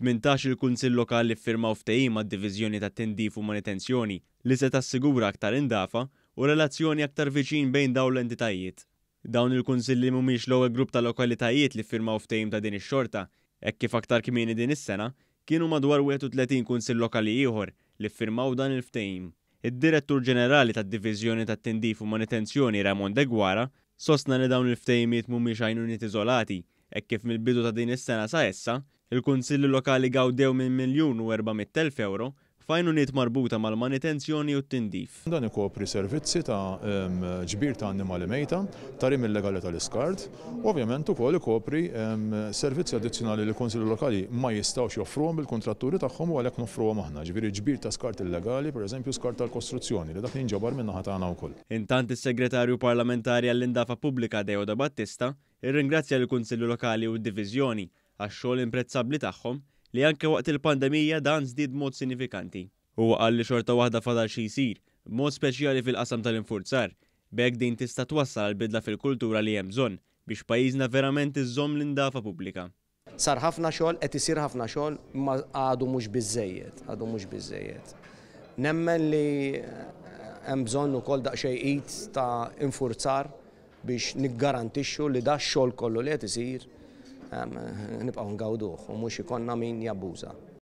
18 il-Kunsill Lokali firmaw ftehim ma' diviżjoni ta' tendif u manitenzjoni li se tassigura aktar indafa u relazzjoni aktar viċin bejn dawn l-entitajiet. Dawn il-kunsilli mhumiex l-ewwel grupp ta' lokalitajiet li firmaw ftehim ta' din ix-xorta, hekk kif aktar kmieni din is-sena kienu madwar 31 kunsill lokali ieħor li firmaw dan il-ftehim. Id-Direttur Ġenerali tad-Diviżjoni tat-Tindif u manitenzjoni Ramon Degwara sostna li dawn il-ftehimiet mhumiex għajnuniet iżolati, hekk kif mill-bidu ta' din is-sena sa issa Il-Kunsilli Lokali gawdew minn miljun u 400.000 euro niet marbuta mal-manitenzjoni u t-tindif. Dan ikopri servizzi ta' ġbir ta' annimali mejta, tarim legali tal-iskart, u kol ukoll ikopri servizzi addizzjonali li konsili lokali ma jistawx joffruhom bil-kontratturi tagħhom u għalhekk noffruhom aħna, ġbiri ġbir ta' skart illegali, pereżempju skart tal-kostruzzjoni li dak li minna minn naħa tagħna wkoll. Intant is-Segretarju Parlamentari għall-Indafa Pubblika Deo da Battista irringrazzja l-Kunsillu Lokali u d-Diviżjoni għax-xogħol imprezzabbli tagħhom li anke waqt il-pandemija dan żdied mod sinifikanti. Huwa qal li xorta waħda fadal xi jsir, mod speċjali fil-qasam tal-infurzar, b'hekk din tista' twassal għall bidla fil-kultura li hemm bżonn biex pajjiżna verament iżżomm l-indafa pubblika. Sar ħafna xogħol qed isir ħafna xogħol ma għadu mhux biżejjed, għadu mhux biżejjed. Nemmen li eh, hemm bżonn ukoll daqsxejqid ta' infurzar biex niggarantixxu li da xogħol kollu li qed isir nibqaw ngawduh u mux ikonna min jabbuża.